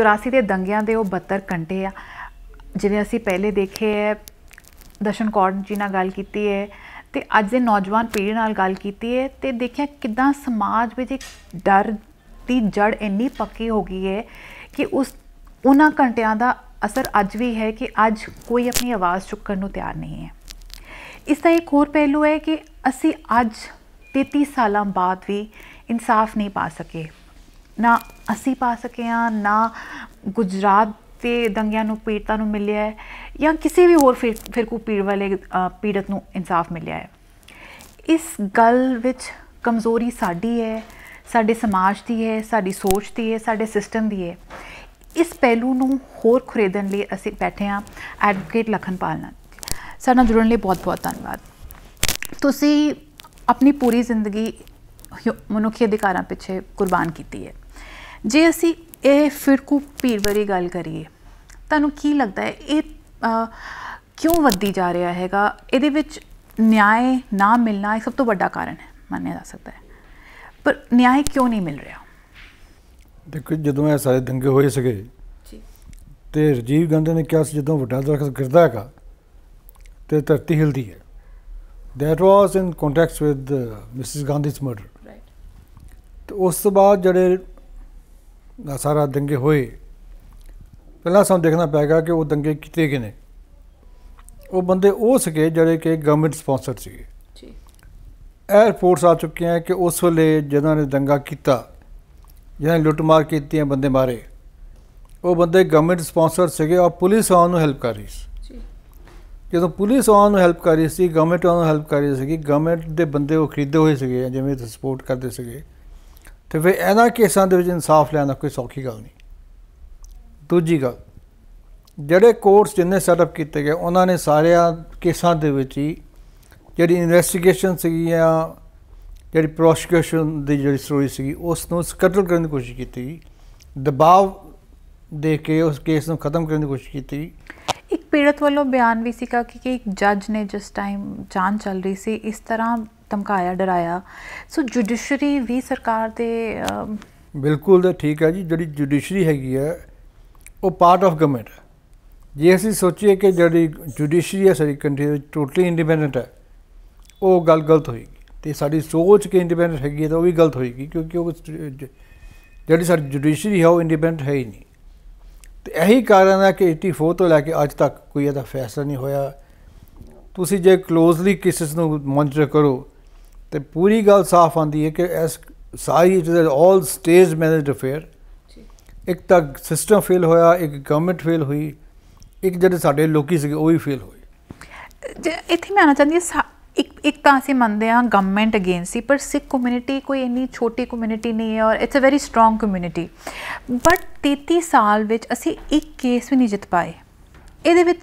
84 ਦੇ ਦੰਗਿਆਂ ਦੇ ਉਹ 72 ਕੰਟੇ ਆ ਜਿਵੇਂ ਅਸੀਂ ਪਹਿਲੇ ਦੇਖੇ ਹੈ ਦਸ਼ਨ ਕੌਰ ਜੀ ਨਾਲ ਗੱਲ ਕੀਤੀ ਹੈ ਤੇ ਅੱਜ ਦੇ ਨੌਜਵਾਨ ਪੀੜ੍ਹੀ ਨਾਲ ਗੱਲ ਕੀਤੀ ਹੈ ਤੇ ਦੇਖਿਆ ਕਿਦਾਂ ਸਮਾਜ ਵਿੱਚ ਇੱਕ ਡਰ ਦੀ ਜੜ ਇੰਨੀ ਪੱਕੀ ਹੋ ਗਈ ਹੈ ਕਿ ਉਸ ਉਹਨਾਂ ਘੰਟਿਆਂ ਦਾ ਅਸਰ ਅੱਜ ਵੀ ਹੈ ਕਿ ਅੱਜ ਕੋਈ ਆਪਣੀ ਆਵਾਜ਼ ਚੁੱਕਣ ਨੂੰ ਤਿਆਰ ਨਹੀਂ ਹੈ ਇਸ ਦਾ ਇੱਕ ਹੋਰ ਪਹਿਲੂ ਹੈ ਕਿ ਅਸੀਂ ਅੱਜ 33 ਸਾਲਾਂ ਬਾਅਦ ਵੀ ਇਨਸਾਫ ਨਹੀਂ ਪਾ ਸਕੇ ਨਾ ਅਸੀਂ ਪਾ ਸਕੇ ਆ ਨਾ ਗੁਜਰਾਤ ਦੇ ਦੰਗਿਆਂ ਨੂੰ ਪੀੜਤਾਂ ਨੂੰ ਮਿਲਿਆ ਹੈ ਜਾਂ ਕਿਸੇ ਵੀ ਹੋਰ ਫਿਰਕੂ ਪੀੜ ਵਾਲੇ ਪੀੜਤ ਨੂੰ ਇਨਸਾਫ ਮਿਲਿਆ ਹੈ ਇਸ ਗੱਲ ਵਿੱਚ ਕਮਜ਼ੋਰੀ ਸਾਡੀ ਹੈ ਸਾਡੇ ਸਮਾਜ ਦੀ ਹੈ ਸਾਡੀ ਸੋਚ ਦੀ ਹੈ ਸਾਡੇ ਸਿਸਟਮ ਦੀ ਹੈ ਇਸ ਪਹਿਲੂ ਨੂੰ ਹੋਰ ਖਰੀਦਣ ਲਈ ਅਸੀਂ ਬੈਠੇ ਹਾਂ ਐਡਵੋਕੇਟ ਲਖਨਪਾਲ ਨਾਲ ਸਾਡੇ ਨਾਲ ਜੁੜਨ ਲਈ ਬਹੁਤ-ਬਹੁਤ ਧੰਨਵਾਦ ਤੁਸੀਂ ਆਪਣੀ ਪੂਰੀ ਜ਼ਿੰਦਗੀ ਮਨੁੱਖੀ ਅਧਿਕਾਰਾਂ ਪਿੱਛੇ ਕੁਰਬਾਨ ਕੀਤੀ ਹੈ ਜੇ ਅਸੀਂ ਇਹ ਫਿਰਕੂ ਪੀਰ ਬਾਰੇ ਗੱਲ ਕਰੀਏ ਤੁਹਾਨੂੰ ਕੀ ਲੱਗਦਾ ਹੈ ਇਹ ਕਿਉਂ ਵੱਧਦੀ ਜਾ ਰਿਹਾ ਹੈਗਾ ਇਹਦੇ ਵਿੱਚ ਨਿਆਂ ਨਾ ਮਿਲਣਾ ਇਹ ਸਭ ਤੋਂ ਵੱਡਾ ਕਾਰਨ ਹੈ ਮੰਨਿਆ ਜਾ ਸਕਦਾ ਹੈ ਪਰ ਨਿਆਂ ਕਿਉਂ ਨਹੀਂ ਮਿਲ ਰਿਹਾ ਦੇਖੋ ਜਦੋਂ ਇਹ ਸਾਰੇ ਦੰਗੇ ਹੋਏ ਸੀਗੇ ਜੀ ਤੇ ਰਜੀਵ ਗਾਂਧੀ ਨੇ ਕਿਹਾ ਸੀ ਜਦੋਂ ਵੱਡਾ ਦਰਖਤ ਗਿਰਦਾ ਹੈਗਾ ਤੇ ਧਰਤੀ ਹਿਲਦੀ ਹੈ that was in context with Mrs Gandhi's murder right ਤੇ ਉਸ ਤੋਂ ਬਾਅਦ ਜਿਹੜੇ ਸਾਰਾ ਦੰਗੇ ਹੋਏ ਪਹਿਲਾਂ ਸਾਨੂੰ ਦੇਖਣਾ ਪੈਗਾ ਕਿ ਉਹ ਦੰਗੇ ਕਿਤੇ ਕਿਨੇ ਉਹ ਬੰਦੇ ਉਹ ਸਕੇ ਜਿਹੜੇ ਕਿ ਗਵਰਨਮੈਂਟ ਸਪਾਂਸਰ ਸੀ ਜੀ ਇਹ ਰਿਪੋਰਟਸ ਆ ਚੁੱਕੀਆਂ ਕਿ ਉਸ ਵੇਲੇ ਜਿਹਨਾਂ ਨੇ ਦੰਗਾ ਕੀਤਾ ਜਿਹਨਾਂ ਨੇ ਲੁੱਟਮਾਰ ਕੀਤੀ ਹੈ ਬੰਦੇ ਮਾਰੇ ਉਹ ਬੰਦੇ ਗਵਰਨਮੈਂਟ ਸਪਾਂਸਰ ਸੀਗੇ ਔਰ ਪੁਲਿਸ ਆਉਣ ਨੂੰ ਹੈਲਪ ਕਰ ਰਹੀ ਸੀ ਜੀ ਜਦੋਂ ਪੁਲਿਸ ਆਉਣ ਨੂੰ ਹੈਲਪ ਕਰ ਰਹੀ ਸੀ ਗਵਰਨਮੈਂਟ ਆਉਣ ਨੂੰ ਹੈਲਪ ਕਰ ਰਹੀ ਕਿ ਗਵਰਨਮੈਂਟ ਦੇ ਬੰਦੇ ਉਹ ਖਰੀਦੇ ਹੋਏ ਸੀਗੇ ਜਿਵੇਂ ਸਪੋਰਟ ਕਰਦੇ ਸੀਗੇ ਤੇ ਫਿਰ ਇਹਨਾਂ ਕੇਸਾਂ ਦੇ ਵਿੱਚ ਇਨਸਾਫ ਲੈਣਾ ਕੋਈ ਸੌਖੀ ਗੱਲ ਨਹੀਂ ਦੂਜੀ ਗੱਲ ਜਿਹੜੇ ਕੋਰਟਸ ਜਿੰਨੇ ਸੈਟਅਪ ਕੀਤੇ ਗਏ ਉਹਨਾਂ ਨੇ ਸਾਰਿਆਂ ਕੇਸਾਂ ਦੇ ਵਿੱਚ ਹੀ ਜਿਹੜੀ ਇਨਵੈਸਟੀਗੇਸ਼ਨ ਸੀਗੀ ਜਾਂ ਜਿਹੜੀ ਪ੍ਰੋਸੀਕਿਊਸ਼ਨ ਦੀ ਜਿਹੜੀ ਸਟੋਰੀ ਸੀਗੀ ਉਸ ਨੂੰ ਸਕਟਲ ਕਰਨ ਦੀ ਕੋਸ਼ਿਸ਼ ਕੀਤੀ ਦਬਾਅ ਦੇ ਕੇ ਉਸ ਕੇਸ ਨੂੰ ਖਤਮ ਕਰਨ ਦੀ ਕੋਸ਼ਿਸ਼ ਕੀਤੀ ਇੱਕ ਪੀੜਤ ਵੱਲੋਂ ਬਿਆਨ ਵੀ ਸੀ ਕਿ ਇੱਕ ਜੱਜ ਨੇ ਜਿਸ ਟਾਈਮ ਜਾਂਚ ਚੱਲ ਰਹੀ ਸੀ ਇਸ ਤਰ੍ਹਾਂ ਧਮਕਾਇਆ ਡਰਾਇਆ ਸੋ ਜੁਡੀਸ਼ਰੀ ਵੀ ਸਰਕਾਰ ਦੇ ਬਿਲਕੁਲ ਦਾ ਠੀਕ ਹੈ ਜੀ ਜਿਹੜੀ ਜੁਡੀਸ਼ਰੀ ਹੈਗੀ ਹੈ ਉਹ ਪਾਰਟ ਆਫ ਗਵਰਨਮੈਂਟ ਹੈ ਜੇ ਅਸੀਂ ਸੋਚੀਏ ਕਿ ਜਿਹੜੀ ਜੁਡੀਸ਼ਰੀ ਹੈ ਸਰੀ ਕੰਟਰੀ ਟੋਟਲੀ ਇੰਡੀਪੈਂਡੈਂਟ ਹੈ ਉਹ ਗੱਲ ਗਲਤ ਹੋਏਗੀ ਤੇ ਸਾਡੀ ਸੋਚ ਕਿ ਇੰਡੀਪੈਂਡੈਂਟ ਹੈਗੀ ਹੈ ਤਾਂ ਉਹ ਵੀ ਗਲਤ ਹੋਏਗੀ ਕਿਉਂਕਿ ਉਹ ਜਿਹੜੀ ਸਾਡੀ ਜੁਡੀਸ਼ਰੀ ਹੈ ਉਹ ਇੰਡੀਪੈਂਡੈਂਟ ਹੈ ਹੀ ਨਹੀਂ ਤੇ ਇਹੀ ਕਾਰਨ ਹੈ ਕਿ 84 ਤੋਂ ਲੈ ਕੇ ਅੱਜ ਤੱਕ ਕੋਈ ਇਹਦਾ ਫੈਸਲਾ ਨਹੀਂ ਹੋਇਆ ਤੁਸੀਂ ਜੇ ਕਲੋਜ਼ਲੀ ਕੇਸਸ ਨੂੰ ਮੋਨਿਟਰ ਕਰੋ ਤੇ ਪੂਰੀ ਗੱਲ ਸਾਫ਼ ਆਂਦੀ ਹੈ ਕਿ ਇਸ ਸਾਰੀ it is all stage managed affair ਇੱਕ ਤਾਂ ਸਿਸਟਮ ਫੇਲ ਹੋਇਆ ਇੱਕ ਗਵਰਨਮੈਂਟ ਫੇਲ ਹੋਈ ਇੱਕ ਜਿਹੜੇ ਸਾਡੇ ਲੋਕੀ ਸੀਗੇ ਉਹ ਵੀ ਫੇਲ ਹੋਏ ਇੱਥੇ ਮੈਂ ਆਣਾ ਚਾਹੁੰਦੀ ਹਾਂ ਇੱਕ ਇੱਕ ਤਾਂ ਅਸੀਂ ਮੰਨਦੇ ਹਾਂ ਗਵਰਨਮੈਂਟ ਅਗੇਂਸਟ ਸੀ ਪਰ ਸਿੱਖ ਕਮਿਊਨਿਟੀ ਕੋਈ ਇੰਨੀ ਛੋਟੀ ਕਮਿਊਨਿਟੀ ਨਹੀਂ ਹੈ ਔਰ it's a very strong community but 33 ਸਾਲ ਵਿੱਚ ਅਸੀਂ ਇੱਕ ਕੇਸ ਵੀ ਨਹੀਂ ਜਿੱਤ ਪਾਏ ਇਹਦੇ ਵਿੱਚ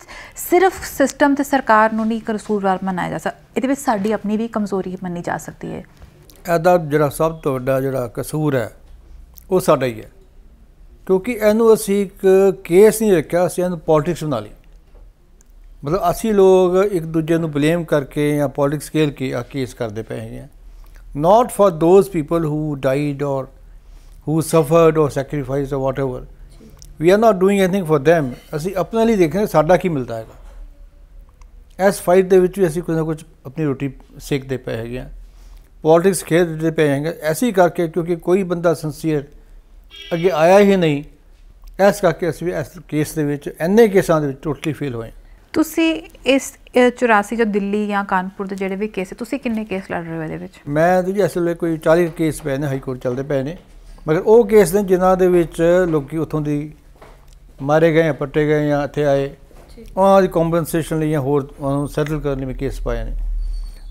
ਸਿਰਫ ਸਿਸਟਮ ਤੇ ਸਰਕਾਰ ਨੂੰ ਨਹੀਂ ਕਸੂਰਵਾਰ ਮੰਨਿਆ ਜਾ ਸਕਦਾ ਇਹਦੇ ਵਿੱਚ ਸਾਡੀ ਆਪਣੀ ਵੀ ਕਮਜ਼ੋਰੀ ਮੰਨੀ ਜਾ ਸਕਦੀ ਹੈ ਇਹਦਾ ਜਿਹੜਾ ਸਭ ਤੋਂ ਵੱਡਾ ਜਿਹੜਾ ਕਸੂਰ ਹੈ ਉਹ ਸਾਡਾ ਹੀ ਹੈ ਕਿਉਂਕਿ ਇਹਨੂੰ ਅਸੀਂ ਇੱਕ ਕੇਸ ਨਹੀਂ ਰੱਖਿਆ ਅਸੀਂ ਇਹਨੂੰ ਪੋਲਿਟਿਕਸ ਬਣਾ ਲਈ ਮਤਲਬ ਅਸੀਂ ਲੋਕ ਇੱਕ ਦੂਜੇ ਨੂੰ ਬਲੇਮ ਕਰਕੇ ਜਾਂ ਪੋਲਿਟਿਕਸ ਖੇਲ ਕੇ ਆ ਕੇਸ ਕਰਦੇ ਪਏ ਹਾਂ not for those people who died or who suffered or sacrificed or whatever we are not doing anything for them ਅਸੀਂ ਆਪਣੇ ਲਈ ਦੇਖ ਰਹੇ ਸਾਡਾ ਕੀ ਮਿਲਦਾ ਹੈਗਾ ਐਸ ਫਾਈਟ ਦੇ ਵਿੱਚ ਵੀ ਅਸੀਂ ਕੁਝ ਨਾ ਕੁਝ ਆਪਣੀ ਰੋਟੀ ਸੇਕਦੇ ਪਏ ਹੈਗੇ ਆ ਪੋਲਿਟਿਕਸ ਖੇਡਦੇ ਪਏ ਹੈਗੇ ਐਸੀ ਕਰਕੇ ਕਿਉਂਕਿ ਕੋਈ ਬੰਦਾ ਸੰਸੀਅਰ ਅੱਗੇ ਆਇਆ ਹੀ ਨਹੀਂ ਐਸ ਕਰਕੇ ਅਸੀਂ ਐਸ ਕੇਸ ਦੇ ਵਿੱਚ ਐਨੇ ਕੇਸਾਂ ਦੇ ਵਿੱਚ ਟੋਟਲੀ ਫੇਲ ਹੋਏ ਤੁਸੀਂ ਇਸ 84 ਜੋ ਦਿੱਲੀ ਜਾਂ ਕਾਨਪੁਰ ਦੇ ਜਿਹੜੇ ਵੀ ਕੇਸ ਤੁਸੀਂ ਕਿੰਨੇ ਕੇਸ ਲੜ ਰਹੇ ਹੋ ਇਹਦੇ ਵਿੱਚ ਮੈਂ ਜੀ ਅਸਲ ਵਿੱਚ ਕੋਈ 40 ਕੇਸ ਪਏ ਨੇ ਹਾਈ ਕੋਰਟ ਚੱਲਦੇ ਪਏ ਨੇ ਮਗਰ ਉਹ ਕੇਸ ਨੇ ਜਿਨ੍ਹਾਂ ਦੇ ਵਿੱਚ ਲੋਕੀ ਉਥੋਂ ਦੀ ਮਾਰੇ ਗਏ ਪੱਟੇ ਗਏ ਜਾਂ ਇੱਥੇ ਆਏ ਉਹਨਾਂ ਦੀ ਕੰਪਨਸੇਸ਼ਨ ਲਈ ਜਾਂ ਹੋਰ ਉਹਨੂੰ ਸੈਟਲ ਕਰਨ ਲਈ ਕੇਸ ਪਾਇਆ ਨਹੀਂ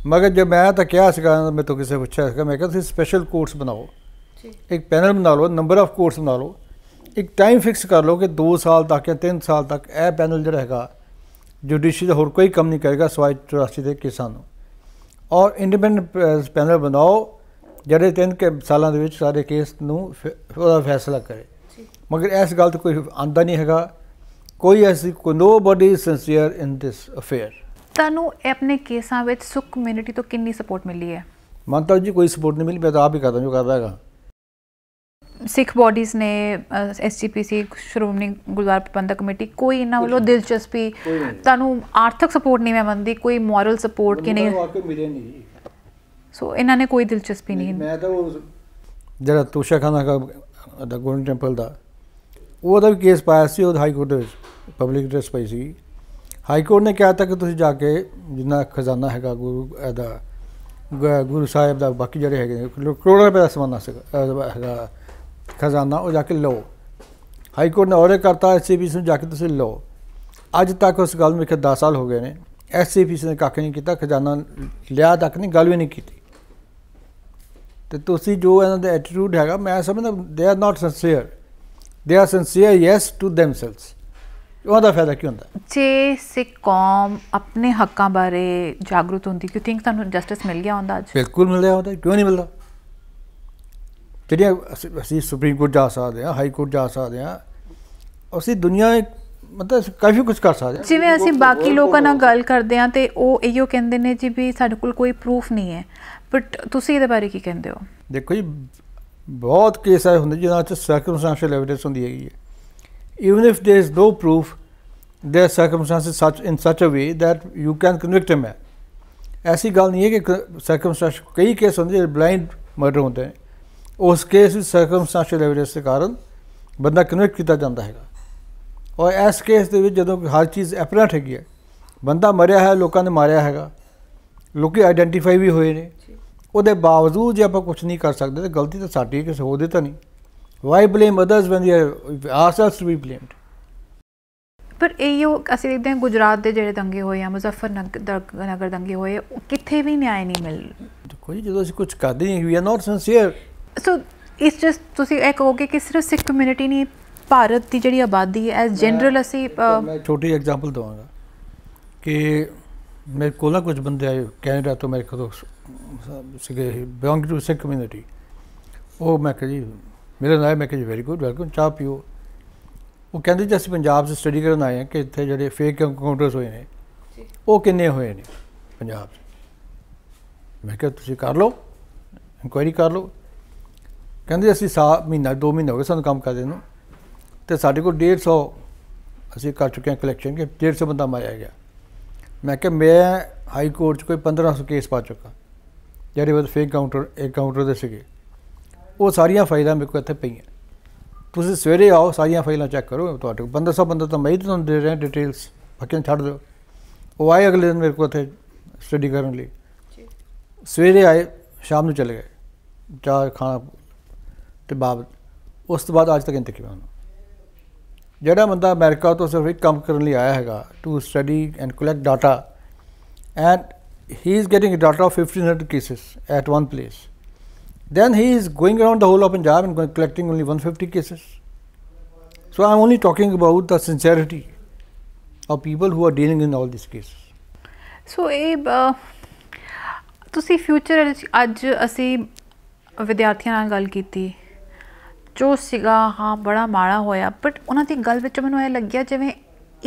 ਮਗਰ ਜੇ ਮੈਂ ਤਾਂ ਕਿਹਾ ਸੀਗਾ ਮੈਂ ਤੋਂ ਕਿਸੇ ਪੁੱਛਿਆ ਸੀਗਾ ਮੈਂ ਕਿਹਾ ਤੁਸੀਂ ਸਪੈਸ਼ਲ ਕੋਰਸ ਬਣਾਓ ਇੱਕ ਪੈਨਲ ਬਣਾ ਲਓ ਨੰਬਰ ਆਫ ਕੋਰਸ ਬਣਾ ਲਓ ਇੱਕ ਟਾਈਮ ਫਿਕਸ ਕਰ ਲਓ ਕਿ 2 ਸਾਲ ਤੱਕ ਜਾਂ 3 ਸਾਲ ਤੱਕ ਇਹ ਪੈਨਲ ਜਿਹੜਾ ਹੈਗਾ ਜੁਡੀਸ਼ੀ ਦਾ ਹੋਰ ਕੋਈ ਕੰਮ ਨਹੀਂ ਕਰੇਗਾ ਸਵਾਇ 84 ਦੇ ਕਿਸਾਨ ਨੂੰ ਔਰ ਇੰਡੀਪੈਂਡੈਂਟ ਪੈਨਲ ਬਣਾਓ ਜਿਹੜੇ 3 ਸਾਲਾਂ ਦੇ ਵਿੱਚ ਸਾਰੇ ਕੇਸ ਨੂੰ ਉਹਦਾ ਫੈਸਲਾ ਕਰੇ ਮਗਰ ਇਸ ਗੱਲ ਤੇ ਕੋਈ ਆਂਦਾ ਨਹੀਂ ਹੈਗਾ ਕੋਈ ਐਸੀ ਕੋ nobody sincere in this affair ਤੁਹਾਨੂੰ ਆਪਣੇ ਕੇਸਾਂ ਵਿੱਚ ਸੁਖ ਕਮਿਊਨਿਟੀ ਤੋਂ ਕਿੰਨੀ ਸਪੋਰਟ ਮਿਲੀ ਹੈ ਮੰਤਵ ਜੀ ਕੋਈ ਸਪੋਰਟ ਨਹੀਂ ਮਿਲੀ ਮੈਂ ਤਾਂ ਆਪ ਹੀ ਕਰਦਾ ਜੋ ਕਰਦਾ ਹੈਗਾ ਸਿੱਖ ਬਾਡੀਜ਼ ਨੇ ਐਸਜੀਪੀਸੀ ਸ਼੍ਰੋਮਣੀ ਗੁਰਦਾਰ ਪ੍ਰਬੰਧਕ ਕਮੇਟੀ ਕੋਈ ਇਹਨਾਂ ਵੱਲੋਂ ਦਿਲਚਸਪੀ ਤੁਹਾਨੂੰ ਆਰਥਿਕ ਸਪੋਰਟ ਨਹੀਂ ਮੈਂ ਮੰਨਦੀ ਕੋਈ ਮੋਰਲ ਸਪੋਰਟ ਕਿ ਨਹੀਂ ਵਾਕਈ ਮਿਲੇ ਨਹੀਂ ਸੋ ਇਹਨਾਂ ਨੇ ਕੋਈ ਦਿਲਚਸਪੀ ਨਹੀਂ ਮੈਂ ਤਾਂ ਉਹ ਜਿਹੜਾ ਤੁਸ਼ਾ ਖਾਨਾ ਦਾ ਗੋਲਡਨ ਟੈਂਪਲ ਦਾ ਉਹਦਾ ਵੀ ਕੇਸ ਪਾਇਆ ਸੀ ਉਹ ਹਾਈ ਕੋਰਟ ਦੇ ਵਿੱਚ ਪਬਲਿਕ ਡਿਸਪਲੇਸ ਪਈ ਸੀ ਹਾਈ ਕੋਰਟ ਨੇ ਕਿਹਾ ਤਾਂ ਕਿ ਤੁਸੀਂ ਜਾ ਕੇ ਜਿੰਨਾ ਖਜ਼ਾਨਾ ਹੈਗਾ ਗੁਰੂ ਇਹਦਾ ਗੁਰੂ ਸਾਹਿਬ ਦਾ ਬਾਕੀ ਜਿਹੜੇ ਹੈਗੇ ਕਰੋੜਾਂ ਰੁਪਏ ਦਾ ਸਮਾਨ ਹੈਗਾ ਖਜ਼ਾਨਾ ਉਹ ਜਾ ਕੇ ਲਓ ਹਾਈ ਕੋਰਟ ਨੇ ਆਰਡਰ ਕਰਤਾ ਐਸਸੀਪੀਸੀ ਨੂੰ ਜਾ ਕੇ ਤੁਸੀਂ ਲਓ ਅੱਜ ਤੱਕ ਉਸ ਗੱਲ ਨੂੰ ਕਿ 10 ਸਾਲ ਹੋ ਗਏ ਨੇ ਐਸਸੀਪੀਸੀ ਨੇ ਕੱਖ ਨਹੀਂ ਕੀਤਾ ਖਜ਼ਾਨਾ ਲਿਆ ਤੱਕ ਨਹੀਂ ਗੱਲ ਵੀ ਨਹੀਂ ਕੀਤੀ ਤੇ ਤੁਸੀਂ ਜੋ ਇਹਨਾਂ ਦਾ ਐਟੀਟਿਊਡ ਹੈਗਾ ਮੈਂ ਸਮਝਦਾ they are not sincere they are sincere yes to themselves ਉਹਦਾ ਫਾਇਦਾ ਕੀ ਹੁੰਦਾ ਜੇ ਸਿੱਖ ਕੌਮ ਆਪਣੇ ਹੱਕਾਂ ਬਾਰੇ ਜਾਗਰੂਕ ਹੁੰਦੀ ਕਿਉਂ ਥਿੰਕ ਤੁਹਾਨੂੰ ਜਸਟਿਸ ਮਿਲ ਗਿਆ ਹੁੰਦਾ ਅੱਜ ਬਿਲਕੁਲ ਮਿਲਿਆ ਹੁੰਦਾ ਕਿਉਂ ਨਹੀਂ ਮਿਲਦਾ ਜਿਹੜੀ ਅਸੀਂ ਸੁਪਰੀਮ ਕੋਰਟ ਜਾ ਸਕਦੇ ਹਾਂ ਹਾਈ ਕੋਰਟ ਜਾ ਸਕਦੇ ਹਾਂ ਅਸੀਂ ਦੁਨੀਆ ਮਤਲਬ ਕਾਫੀ ਕੁਝ ਕਰ ਸਕਦੇ ਹਾਂ ਜਿਵੇਂ ਅਸੀਂ ਬਾਕੀ ਲੋਕਾਂ ਨਾਲ ਗੱਲ ਕਰਦੇ ਹਾਂ ਤੇ ਉਹ ਇਹੋ ਕਹਿੰਦੇ ਨੇ ਜੀ ਵੀ ਸਾਡੇ ਕੋਲ ਕੋਈ ਪ੍ਰੂਫ ਨਹੀਂ ਹੈ ਬਟ ਤੁਸੀਂ ਇਹਦੇ ਬਾਰੇ ਕੀ ਕਹਿੰਦੇ ਹੋ ਦੇਖੋ ਜੀ ਬਹੁਤ ਕੇਸ ਆਏ ਹੁੰਦੇ ਜਿਨ੍ਹਾਂ ਵਿੱਚ ਸਰਕਮਸਟੈਂਸ਼ੀਅਲ ਐਵਿਡੈਂਸ ਹੁੰਦੀ ਹੈਗੀ ਹੈ even if there is no proof there circumstances such in such a way that you can convict him ਐਸੀ ਗੱਲ ਨਹੀਂ ਹੈ ਕਿ ਸਰਕਮਸਟੈਂਸ ਕਈ ਕੇਸ ਹੁੰਦੇ ਜਿਹੜੇ ਬਲਾਈਂਡ ਮਰਡਰ ਹੁੰਦੇ ਨੇ ਉਸ ਕੇਸ ਵਿੱਚ ਸਰਕਮਸਟੈਂਸ਼ੀਅਲ ਐਵਿਡੈਂਸ ਦੇ ਕਾਰਨ ਬੰਦਾ ਕਨਵਿਕਟ ਕੀਤਾ ਜਾਂਦਾ ਹੈਗਾ ਔਰ ਇਸ ਕੇਸ ਦੇ ਵਿੱਚ ਜਦੋਂ ਹਰ ਚੀਜ਼ ਐਪਰੈਂਟ ਹੈਗੀ ਹੈ ਬੰਦਾ ਮਰਿਆ ਹੈ ਲੋਕਾਂ ਨੇ ਮਾਰਿਆ ਹੈਗਾ ਲੋਕੀ ਆਈਡੈਂਟੀਫਾਈ ਵੀ ਹੋਏ ਨੇ ਉਹਦੇ ਬਾਵਜੂਦ ਜੇ ਆਪਾਂ ਕੁਝ ਨਹੀਂ ਕਰ ਸਕਦੇ ਤੇ ਗਲਤੀ ਤਾਂ ਸਾਡੀ ਹੈ ਕਿਸੇ ਹੋਰ ਦੇ ਤਾਂ ਨਹੀਂ ਵਾਈ ਬਲੇਮ ਅਦਰਸ ਵੈਨ ਦੇ ਆਰਸੈਲਸ ਟੂ ਬੀ ਬਲੇਮਡ ਪਰ ਇਹ ਅਸੀਂ ਦੇਖਦੇ ਹਾਂ ਗੁਜਰਾਤ ਦੇ ਜਿਹੜੇ ਦੰਗੇ ਹੋਏ ਆ ਨਗਰ ਦੰਗੇ ਹੋਏ ਕਿੱਥੇ ਵੀ ਨਿਆਂ ਨਹੀਂ ਮਿਲ ਦੇਖੋ ਜੀ ਜਦੋਂ ਅਸੀਂ ਕੁਝ ਕਰਦੇ ਨਹੀਂ ਵੀ ਆਰ ਨਾਟ ਸਿੰਸੀਅਰ ਸੋ ਇਸ ਜਸਟ ਤੁਸੀਂ ਇਹ ਕਹੋਗੇ ਕਿ ਸਿਰਫ ਸਿੱਖ ਕਮਿਊਨਿਟੀ ਨਹੀਂ ਭਾਰਤ ਦੀ ਜਿਹੜੀ ਆਬਾਦੀ ਹੈ ਐਸ ਜਨਰਲ ਅਸੀਂ ਛੋਟੀ ਐਗਜ਼ਾਮਪਲ ਦਵਾਂਗਾ ਕਿ ਮੇਰੇ ਕੋਲ ਨਾ ਕੁਝ ਬੰਦੇ ਆਏ ਕੈਨੇਡਾ ਤੋਂ ਮੇਰੇ ਕੋਲ ਸੀਗੇ ਬਿਲੋਂਗ ਟੂ ਸਿੱਖ ਕਮਿਊਨਿਟੀ ਉਹ ਮੈਂ ਕਿਹਾ ਜੀ ਮੇਰੇ ਨਾਲ ਮੈਂ ਕਿਹਾ ਜੀ ਵੈਰੀ ਗੁੱਡ ਵੈਲਕਮ ਚਾਹ ਪੀਓ ਉਹ ਕਹਿੰਦੇ ਜੀ ਅਸੀਂ ਪੰਜਾਬ ਤੋਂ ਸਟੱਡੀ ਕਰਨ ਆਏ ਹਾਂ ਕਿ ਇੱਥੇ ਜਿਹੜੇ ਫੇਕ ਐਨਕਾਊਂਟਰਸ ਹੋਏ ਨੇ ਉਹ ਕਿੰਨੇ ਹੋਏ ਨੇ ਪੰਜਾਬ 'ਚ ਮੈਂ ਕਿਹਾ ਤੁਸੀਂ ਕਰ ਲਓ ਇਨਕੁਆਇਰੀ ਕਰ ਲਓ ਕਹਿੰਦੇ ਅਸੀਂ ਸਾ ਮਹੀਨਾ 2 ਮਹੀਨੇ ਹੋ ਗਏ ਸਾਨੂੰ ਕੰਮ ਕਰਦੇ ਨੂੰ ਤੇ ਸਾਡੇ ਕੋਲ 150 ਅਸੀਂ ਕਰ ਚੁੱਕੇ ਹਾਂ ਕਲੈਕਸ਼ਨ ਕਿ 150 ਬੰਦਾ ਮਾਇਆ ਗਿਆ ਮੈਂ ਕਿਹਾ ਮੈਂ ਹਾਈ ਕੋਰਟ 'ਚ ਕੋਈ 1500 ਕੇਸ ਪਾ ਚੁੱਕਾ ਜਿਹੜੇ ਵਿੱਚ ਫੇਕ ਕਾਊਂਟਰ ਇੱਕ ਕਾਊਂਟਰ ਦੇ ਸੀਗੇ ਉਹ ਸਾਰੀਆਂ ਫਾਈਲਾਂ ਮੇਰੇ ਕੋਲ ਇੱਥੇ ਪਈਆਂ ਤੁਸੀਂ ਸਵੇਰੇ ਆਓ ਸਾਰੀਆਂ ਫਾਈਲਾਂ ਚੈੱਕ ਕਰੋ ਤੁਹਾਡੇ ਕੋਲ 1500 ਬੰਦਾ ਤਾਂ ਮੈਂ ਹੀ ਤੁਹਾਨੂੰ ਦੇ ਰਿਹਾ ਡਿਟੇਲਸ ਬਾਕੀਆਂ ਛੱਡ ਦਿਓ ਉਹ ਆਏ ਅਗਲੇ ਦਿਨ ਮੇਰੇ ਕੋਲ ਇੱਥੇ ਸਟੱਡੀ ਕਰਨ ਲਈ ਸਵੇਰੇ ਆਏ ਸ਼ਾਮ ਨੂੰ ਚਲੇ ਗਏ ਚਾਹ ਖਾਣਾ ਤੇ ਬਾਅਦ ਉਸ ਤੋਂ ਬਾਅਦ ਅੱਜ ਤੱਕ ਇੰਤਕਾਲ ਜਿਹੜਾ ਬੰਦਾ ਅਮਰੀਕਾ ਤੋਂ ਸਿਰਫ ਇੱਕ ਕੰਮ ਕਰਨ ਲਈ ਆਇਆ ਹੈਗਾ to study and collect data and he is getting data of 1500 cases at one place then he is going around the whole of Punjab and collecting only 150 cases. So I am only talking about the sincerity of people who are dealing in all these cases. So Abe, uh, ਤੁਸੀਂ future ਅੱਜ ਅਸੀਂ ਵਿਦਿਆਰਥੀਆਂ ਨਾਲ ਗੱਲ ਕੀਤੀ ਜੋ ਸੀਗਾ ਹਾਂ ਬੜਾ ਮਾੜਾ ਹੋਇਆ ਬਟ ਉਹਨਾਂ ਦੀ ਗੱਲ ਵਿੱਚ ਮੈਨੂੰ ਇਹ ਲੱਗਿਆ ਜਿਵੇਂ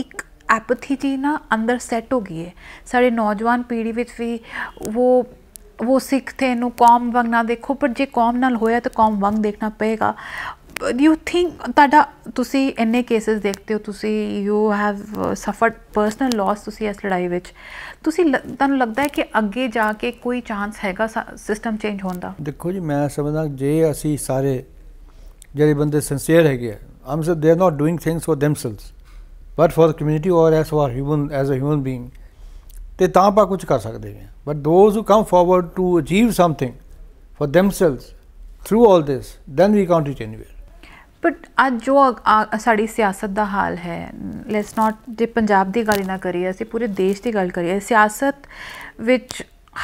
ਇੱਕ ਐਪਥੀ ਜੀ ਨਾ ਅੰਦਰ ਸੈੱਟ ਹੋ ਗਈ ਹੈ ਸਾਡੇ ਨੌਜਵਾਨ ਪੀੜ੍ਹੀ ਵਿੱਚ ਵੀ ਉਹ ਉਹ ਸਿੱਖ ਤੇ ਨੂੰ ਕੌਮ ਵੰਗ ਨਾ ਦੇਖੋ ਪਰ ਜੇ ਕੌਮ ਨਾਲ ਹੋਇਆ ਤਾਂ ਕੌਮ ਵੰਗ ਦੇਖਣਾ ਪਏਗਾ ਯੂ ਥਿੰਕ ਤੁਹਾਡਾ ਤੁਸੀਂ ਇੰਨੇ ਕੇਸਸ ਦੇਖਦੇ ਹੋ ਤੁਸੀਂ you have suffered personal loss ਤੁਸੀਂ ਇਸ ਲੜਾਈ ਵਿੱਚ ਤੁਸੀਂ ਤੁਹਾਨੂੰ ਲੱਗਦਾ ਹੈ ਕਿ ਅੱਗੇ ਜਾ ਕੇ ਕੋਈ ਚਾਂਸ ਹੈਗਾ ਸਿਸਟਮ ਚੇਂਜ ਹੋਣ ਦਾ ਦੇਖੋ ਜੀ ਮੈਂ ਸਮਝਦਾ ਜੇ ਅਸੀਂ ਸਾਰੇ ਜਿਹੜੇ ਬੰਦੇ ਸincere ਹੈਗੇ ਆ ਆਮ ਸੇ they are not doing things for themselves but for the community or as are human as a human being ਤੇ ਤਾਂ ਪਾ ਕੁਝ ਕਰ ਸਕਦੇ ਹਾਂ but those who come forward to achieve something for themselves through all this then we can't reach anywhere but ਅੱਜ ਜੋ ਸਾਡੀ ਸਿਆਸਤ ਦਾ ਹਾਲ ਹੈ ਲੈਟਸ ਨਾਟ ਜੇ ਪੰਜਾਬ ਦੀ ਗੱਲ ਨਾ ਕਰੀਏ ਅਸੀਂ ਪੂਰੇ ਦੇਸ਼ ਦੀ ਗੱਲ ਕਰੀਏ ਸਿਆਸਤ ਵਿੱਚ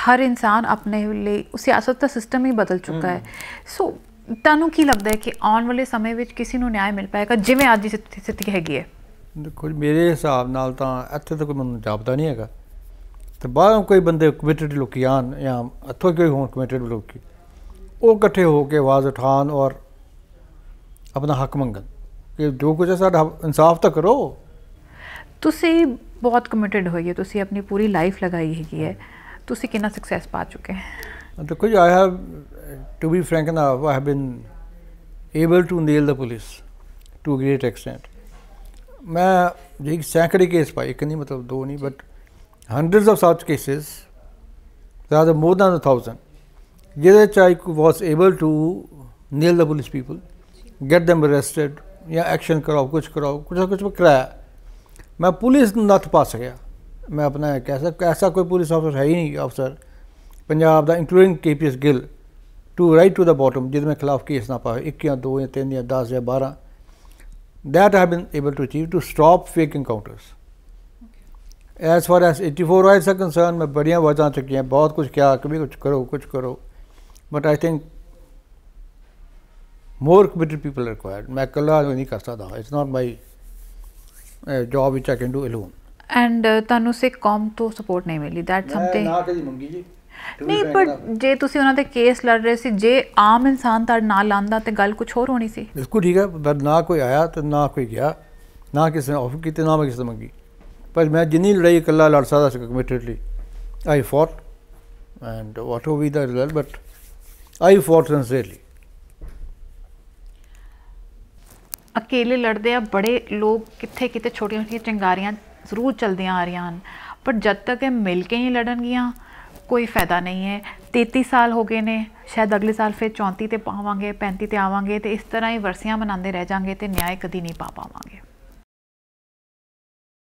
ਹਰ ਇਨਸਾਨ ਆਪਣੇ ਲਈ ਸਿਆਸਤ ਦਾ ਸਿਸਟਮ ਹੀ ਬਦਲ ਚੁੱਕਾ ਹੈ ਸੋ تکوں کی لگتا ہے کہ آنے والے سمے کسی نے نیا مل پائے گا جی آج سی ہے دیکھو میرے حساب سے تو اتنے تو کوئی من جاپتا نہیں ہے باہر کوئی بندے کمیٹڈ لوکی آن یا اتوک ہوٹھے ہو کے آواز اٹھاؤ اور اپنا حق منگ کہ جو کچھ ہے انصاف تو کرو تھی بہت کمٹڈ ہوئی ہے تیس اپنی پوری لائف لگائی ہے توس پا چکے ہیں دیکھو جی I have to be frank نا I have been able to nail the police to great extent میں جی سینکڑے کیس پائے ایک نہیں مطلب دو نہیں but hundred of such cases زیادہ مور دین اے تھاؤزنڈ جہد I was able to nail the police people get them arrested یا ایکشن کراؤ کچھ کراؤ کچھ نہ کچھ میں کرایا میں پولیس نت پا سکیا میں اپنا کیسا ایسا کوئی پولیس آفیسر ہے ہی نہیں آفیسر ਪੰਜਾਬ ਦਾ including KPS Gill to right to the bottom ਜਿਹਦੇ ਮੇ ਖਿਲਾਫ ਕੇਸ ਨਾ ਪਾਵੇ 1 ਜਾਂ 2 ਜਾਂ 3 ਜਾਂ 10 ਜਾਂ 12 that have been able to achieve to stop fake encounters as far as 84 riots are concern ਮੈਂ ਬੜੀਆਂ ਵਾਜਾਂ ਚੱਕੀਆਂ ਬਹੁਤ ਕੁਝ ਕਿਹਾ ਕਿ ਵੀ ਕੁਝ ਕਰੋ ਕੁਝ ਕਰੋ but I think more committed people required ਮੈਂ ਇਕੱਲਾ ਨਹੀਂ ਕਰ ਸਕਦਾ ਇਟਸ ਨਾਟ ਮਾਈ ਜੌਬ ਵਿਚ ਆ ਕੈਨ ਡੂ ਅਲੋਨ ਐਂਡ ਤੁਹਾਨੂੰ ਸੇ ਕੰਮ ਤੋਂ ਸਪੋਰਟ ਨਹੀਂ ਮਿਲੀ ਦੈਟ ਸਮਥਿੰਗ ਨਾ ਕਦੀ ਮੰਗੀ ਜੀ ਨਹੀਂ ਪਰ ਜੇ ਤੁਸੀਂ ਉਹਨਾਂ ਤੇ ਕੇਸ ਲੜ ਰਹੇ ਸੀ ਜੇ ਆਮ ਇਨਸਾਨ ਤਾਂ ਨਾਲ ਲਾਂਦਾ ਤੇ ਗੱਲ ਕੁਝ ਹੋਰ ਹੋਣੀ ਸੀ ਬਿਲਕੁਲ ਠੀਕ ਹੈ ਪਰ ਨਾ ਕੋਈ ਆਇਆ ਤੇ ਨਾ ਕੋਈ ਗਿਆ ਨਾ ਕਿਸੇ ਨੇ ਆਫਰ ਕੀਤੀ ਨਾ ਮੈਂ ਕਿਸੇ ਮੰਗੀ ਪਰ ਮੈਂ ਜਿੰਨੀ ਲੜਾਈ ਇਕੱਲਾ ਲੜ ਸਕਦਾ ਸੀ ਕਮਿਟਡਲੀ ਆਈ ਫੌਟ ਐਂਡ ਵਾਟ ਹੋ ਵੀ ਦਾ ਰਿਜ਼ਲਟ ਬਟ ਆਈ ਫੌਟ ਸਿਨਸੀਅਰਲੀ ਅਕੇਲੇ ਲੜਦੇ ਆ ਬੜੇ ਲੋਕ ਕਿੱਥੇ ਕਿਤੇ ਛੋਟੀਆਂ ਛੋਟੀਆਂ ਚੰਗਾਰੀਆਂ ਜ਼ਰੂਰ ਚਲਦੀਆਂ ਆ ਰਹੀਆਂ ਹਨ ਪਰ ਜਦ ਤੱਕ ਇਹ ਮਿਲ ਕੇ ਹੀ ਲੜਨਗੀਆਂ ਕੋਈ ਫਾਇਦਾ ਨਹੀਂ ਹੈ 33 ਸਾਲ ਹੋ ਗਏ ਨੇ ਸ਼ਾਇਦ ਅਗਲੇ ਸਾਲ ਫਿਰ 34 ਤੇ ਪਾਵਾਂਗੇ 35 ਤੇ ਆਵਾਂਗੇ ਤੇ ਇਸ ਤਰ੍ਹਾਂ ਹੀ ਵਰਸੀਆਂ ਮਨਾਉਂਦੇ ਰਹਿ ਜਾਾਂਗੇ ਤੇ ਨਿਆਂ ਕਦੀ ਨਹੀਂ ਪਾ ਪਾਵਾਂਗੇ